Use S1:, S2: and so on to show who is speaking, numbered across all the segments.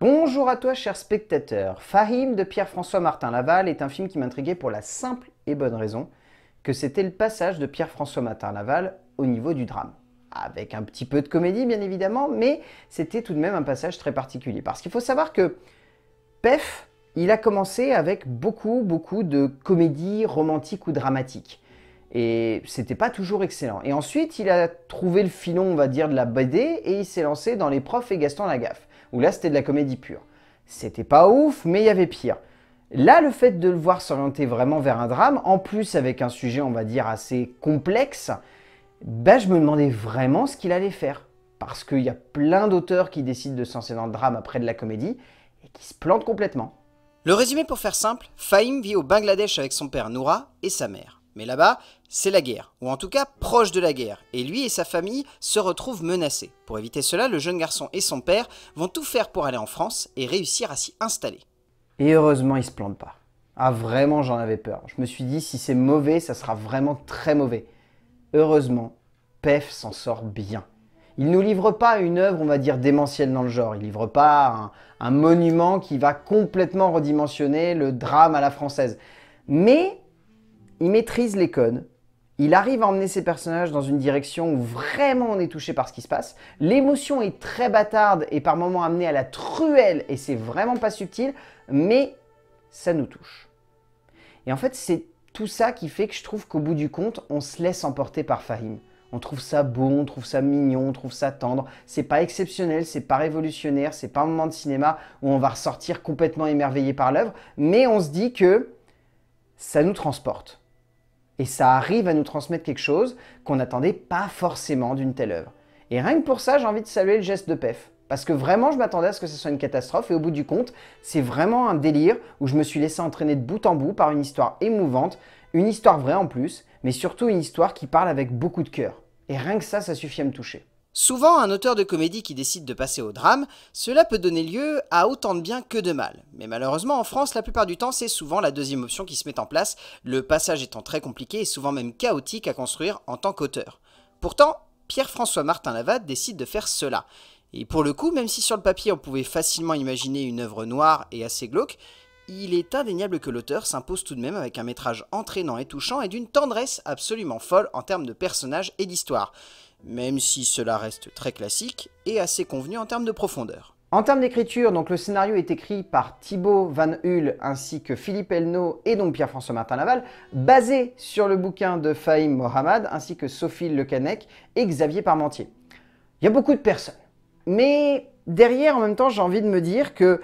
S1: Bonjour à toi, chers spectateurs. Fahim de Pierre-François Martin Laval est un film qui m'intriguait pour la simple et bonne raison que c'était le passage de Pierre-François Martin Laval au niveau du drame. Avec un petit peu de comédie, bien évidemment, mais c'était tout de même un passage très particulier. Parce qu'il faut savoir que PEF, il a commencé avec beaucoup, beaucoup de comédies romantiques ou dramatiques. Et c'était pas toujours excellent. Et ensuite, il a trouvé le filon, on va dire, de la BD et il s'est lancé dans Les Profs et Gaston Lagaffe où là c'était de la comédie pure. C'était pas ouf, mais il y avait pire. Là, le fait de le voir s'orienter vraiment vers un drame, en plus avec un sujet, on va dire, assez complexe, ben, je me demandais vraiment ce qu'il allait faire. Parce qu'il y a plein d'auteurs qui décident de s'enseigner dans le drame après de la comédie et qui se plantent complètement. Le résumé pour faire simple, Fahim vit au Bangladesh avec son père Noura et sa mère. Mais là-bas, c'est la guerre, ou en tout cas proche de la guerre, et lui et sa famille se retrouvent menacés. Pour éviter cela, le jeune garçon et son père vont tout faire pour aller en France et réussir à s'y installer. Et heureusement, il se plante pas. Ah vraiment, j'en avais peur. Je me suis dit, si c'est mauvais, ça sera vraiment très mauvais. Heureusement, Pef s'en sort bien. Il nous livre pas une œuvre, on va dire, démentielle dans le genre. Il livre pas un monument qui va complètement redimensionner le drame à la française. Mais il maîtrise les codes, il arrive à emmener ses personnages dans une direction où vraiment on est touché par ce qui se passe. L'émotion est très bâtarde et par moments amenée à la truelle et c'est vraiment pas subtil, mais ça nous touche. Et en fait, c'est tout ça qui fait que je trouve qu'au bout du compte, on se laisse emporter par Fahim. On trouve ça beau, on trouve ça mignon, on trouve ça tendre. C'est pas exceptionnel, c'est pas révolutionnaire, c'est pas un moment de cinéma où on va ressortir complètement émerveillé par l'œuvre, mais on se dit que ça nous transporte. Et ça arrive à nous transmettre quelque chose qu'on n'attendait pas forcément d'une telle œuvre. Et rien que pour ça, j'ai envie de saluer le geste de PEF. Parce que vraiment, je m'attendais à ce que ce soit une catastrophe, et au bout du compte, c'est vraiment un délire où je me suis laissé entraîner de bout en bout par une histoire émouvante, une histoire vraie en plus, mais surtout une histoire qui parle avec beaucoup de cœur. Et rien que ça, ça suffit à me toucher. Souvent, un auteur de comédie qui décide de passer au drame, cela peut donner lieu à autant de bien que de mal. Mais malheureusement, en France, la plupart du temps, c'est souvent la deuxième option qui se met en place, le passage étant très compliqué et souvent même chaotique à construire en tant qu'auteur. Pourtant, Pierre-François Martin Lavade décide de faire cela. Et pour le coup, même si sur le papier on pouvait facilement imaginer une œuvre noire et assez glauque, il est indéniable que l'auteur s'impose tout de même avec un métrage entraînant et touchant et d'une tendresse absolument folle en termes de personnages et d'histoire même si cela reste très classique et assez convenu en termes de profondeur. En termes d'écriture, donc le scénario est écrit par Thibaut Van Hulle ainsi que Philippe Elnaud et donc Pierre-François Martin Laval, basé sur le bouquin de Fahim Mohamed ainsi que Sophie Canec et Xavier Parmentier. Il y a beaucoup de personnes. Mais derrière, en même temps, j'ai envie de me dire que,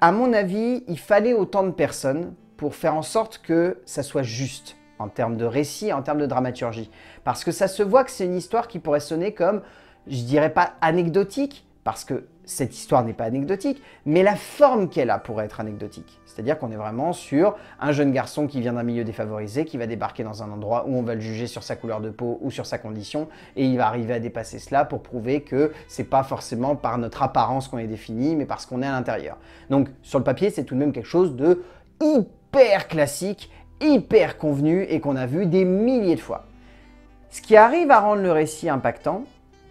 S1: à mon avis, il fallait autant de personnes pour faire en sorte que ça soit juste en termes de récit, en termes de dramaturgie. Parce que ça se voit que c'est une histoire qui pourrait sonner comme, je dirais pas anecdotique, parce que cette histoire n'est pas anecdotique, mais la forme qu'elle a pourrait être anecdotique. C'est-à-dire qu'on est vraiment sur un jeune garçon qui vient d'un milieu défavorisé, qui va débarquer dans un endroit où on va le juger sur sa couleur de peau ou sur sa condition, et il va arriver à dépasser cela pour prouver que c'est pas forcément par notre apparence qu'on est défini, mais parce qu'on est à l'intérieur. Donc sur le papier, c'est tout de même quelque chose de hyper classique hyper convenu et qu'on a vu des milliers de fois. Ce qui arrive à rendre le récit impactant,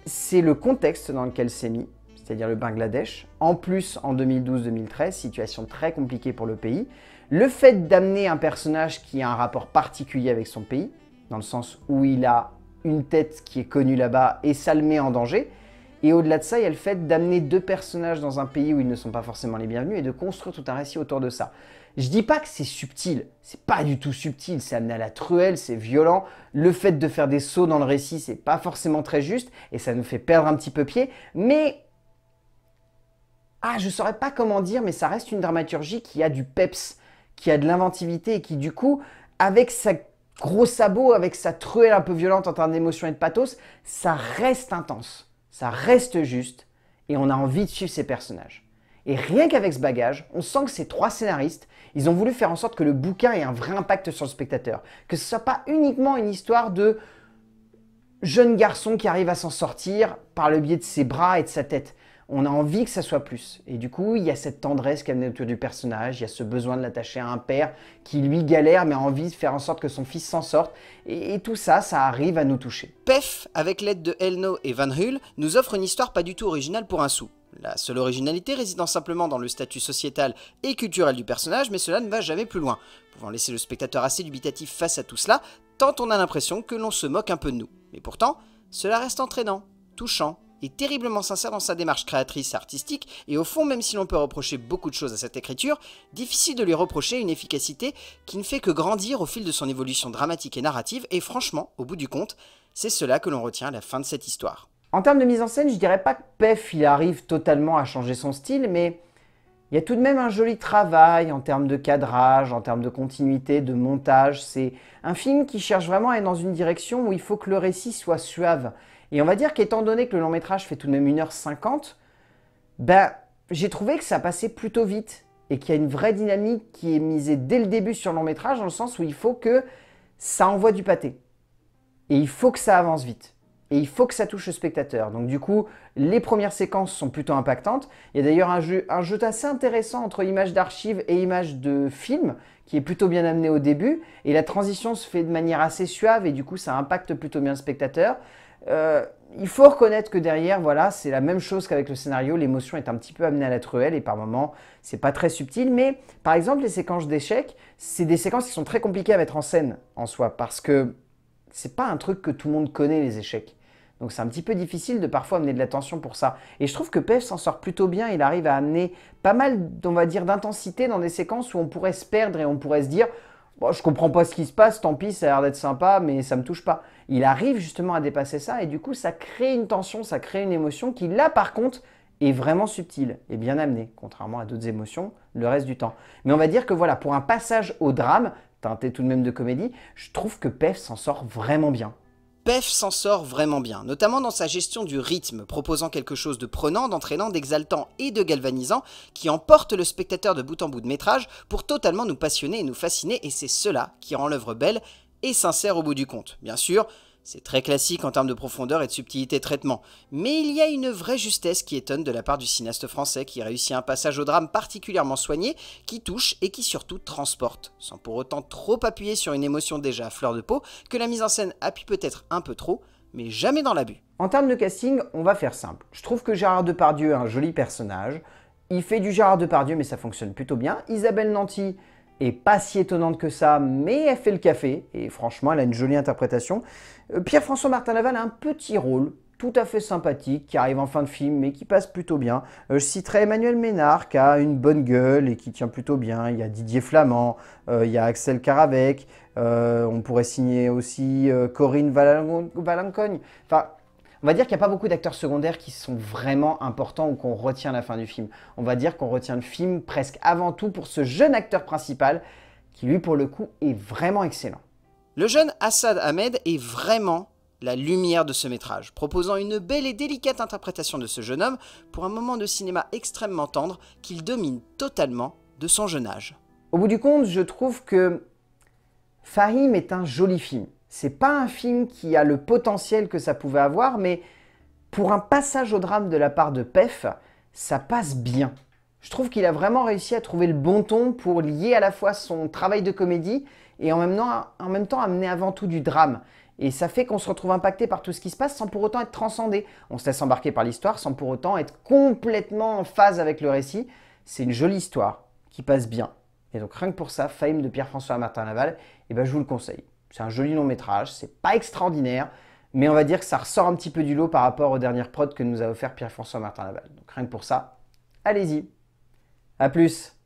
S1: c'est le contexte dans lequel c'est mis, c'est-à-dire le Bangladesh. En plus, en 2012-2013, situation très compliquée pour le pays. Le fait d'amener un personnage qui a un rapport particulier avec son pays, dans le sens où il a une tête qui est connue là-bas et ça le met en danger. Et au-delà de ça, il y a le fait d'amener deux personnages dans un pays où ils ne sont pas forcément les bienvenus et de construire tout un récit autour de ça. Je dis pas que c'est subtil, c'est pas du tout subtil, c'est amené à la truelle, c'est violent. Le fait de faire des sauts dans le récit, c'est pas forcément très juste et ça nous fait perdre un petit peu pied, mais ah, je saurais pas comment dire, mais ça reste une dramaturgie qui a du peps, qui a de l'inventivité et qui du coup, avec sa gros sabot, avec sa truelle un peu violente en termes d'émotion et de pathos, ça reste intense, ça reste juste et on a envie de suivre ces personnages. Et rien qu'avec ce bagage, on sent que ces trois scénaristes, ils ont voulu faire en sorte que le bouquin ait un vrai impact sur le spectateur. Que ce soit pas uniquement une histoire de jeune garçon qui arrive à s'en sortir par le biais de ses bras et de sa tête. On a envie que ça soit plus. Et du coup, il y a cette tendresse qui est autour du personnage, il y a ce besoin de l'attacher à un père qui lui galère mais a envie de faire en sorte que son fils s'en sorte. Et, tout ça, ça arrive à nous toucher. PEF, avec l'aide de Elno et Van Hul, nous offre une histoire pas du tout originale pour un sou. La seule originalité résidant simplement dans le statut sociétal et culturel du personnage, mais cela ne va jamais plus loin, pouvant laisser le spectateur assez dubitatif face à tout cela, tant on a l'impression que l'on se moque un peu de nous. Mais pourtant, cela reste entraînant, touchant et terriblement sincère dans sa démarche créatrice artistique, et au fond, même si l'on peut reprocher beaucoup de choses à cette écriture, difficile de lui reprocher une efficacité qui ne fait que grandir au fil de son évolution dramatique et narrative, et franchement, au bout du compte, c'est cela que l'on retient à la fin de cette histoire. En termes de mise en scène, je dirais pas que Pef il arrive totalement à changer son style, mais il y a tout de même un joli travail en termes de cadrage, en termes de continuité, de montage. C'est un film qui cherche vraiment à être dans une direction où il faut que le récit soit suave. Et on va dire qu'étant donné que le long métrage fait tout de même 1h50, ben, j'ai trouvé que ça passait plutôt vite et qu'il y a une vraie dynamique qui est misée dès le début sur le long métrage, dans le sens où il faut que ça envoie du pâté. Et il faut que ça avance vite et il faut que ça touche le spectateur. Donc du coup, les premières séquences sont plutôt impactantes. Il y a d'ailleurs un jeu, un jeu assez intéressant entre images d'archives et images de film qui est plutôt bien amené au début, et la transition se fait de manière assez suave, et du coup ça impacte plutôt bien le spectateur. Euh, il faut reconnaître que derrière, voilà, c'est la même chose qu'avec le scénario, l'émotion est un petit peu amenée à la truelle, et par moments, c'est pas très subtil, mais par exemple, les séquences d'échecs, c'est des séquences qui sont très compliquées à mettre en scène en soi, parce que c'est pas un truc que tout le monde connaît, les échecs. Donc c'est un petit peu difficile de parfois amener de l'attention pour ça. Et je trouve que Pev s'en sort plutôt bien, il arrive à amener pas mal, on va dire, d'intensité dans des séquences où on pourrait se perdre et on pourrait se dire bon, je comprends pas ce qui se passe, tant pis, ça a l'air d'être sympa, mais ça me touche pas. Il arrive justement à dépasser ça et du coup ça crée une tension, ça crée une émotion qui là par contre est vraiment subtile et bien amenée, contrairement à d'autres émotions le reste du temps. Mais on va dire que voilà, pour un passage au drame, teinté tout de même de comédie, je trouve que Pef s'en sort vraiment bien. PEF s'en sort vraiment bien, notamment dans sa gestion du rythme, proposant quelque chose de prenant, d'entraînant, d'exaltant et de galvanisant, qui emporte le spectateur de bout en bout de métrage pour totalement nous passionner et nous fasciner, et c'est cela qui rend l'œuvre belle et sincère au bout du compte. Bien sûr, c'est très classique en termes de profondeur et de subtilité de traitement, mais il y a une vraie justesse qui étonne de la part du cinéaste français qui réussit un passage au drame particulièrement soigné, qui touche et qui surtout transporte, sans pour autant trop appuyer sur une émotion déjà à fleur de peau, que la mise en scène appuie peut-être un peu trop, mais jamais dans l'abus. En termes de casting, on va faire simple. Je trouve que Gérard Depardieu est un joli personnage. Il fait du Gérard Depardieu, mais ça fonctionne plutôt bien. Isabelle Nanty, et pas si étonnante que ça, mais elle fait le café, et franchement, elle a une jolie interprétation. Euh, Pierre-François Martin Laval a un petit rôle, tout à fait sympathique, qui arrive en fin de film, mais qui passe plutôt bien. Euh, je citerai Emmanuel Ménard, qui a une bonne gueule et qui tient plutôt bien. Il y a Didier Flamand, euh, il y a Axel Caravec. on pourrait signer aussi Corinne Valancogne. Enfin, on va dire qu'il n'y a pas beaucoup d'acteurs secondaires qui sont vraiment importants ou qu'on retient à la fin du film. On va dire qu'on retient le film presque avant tout pour ce jeune acteur principal qui lui pour le coup est vraiment excellent. Le jeune Assad Ahmed est vraiment la lumière de ce métrage, proposant une belle et délicate interprétation de ce jeune homme pour un moment de cinéma extrêmement tendre qu'il domine totalement de son jeune âge. Au bout du compte, je trouve que Farim est un joli film. C'est pas un film qui a le potentiel que ça pouvait avoir, mais pour un passage au drame de la part de Pef, ça passe bien. Je trouve qu'il a vraiment réussi à trouver le bon ton pour lier à la fois son travail de comédie et en même temps, amener avant tout du drame. Et ça fait qu'on se retrouve impacté par tout ce qui se passe sans pour autant être transcendé. On se laisse embarquer par l'histoire sans pour autant être complètement en phase avec le récit. C'est une jolie histoire qui passe bien. Et donc rien que pour ça, Fame de Pierre-François Martin Laval, et eh ben, je vous le conseille. C'est un joli long métrage, c'est pas extraordinaire, mais on va dire que ça ressort un petit peu du lot par rapport aux dernières prods que nous a offert Pierre-François Martin Laval. Donc rien que pour ça, allez-y. À plus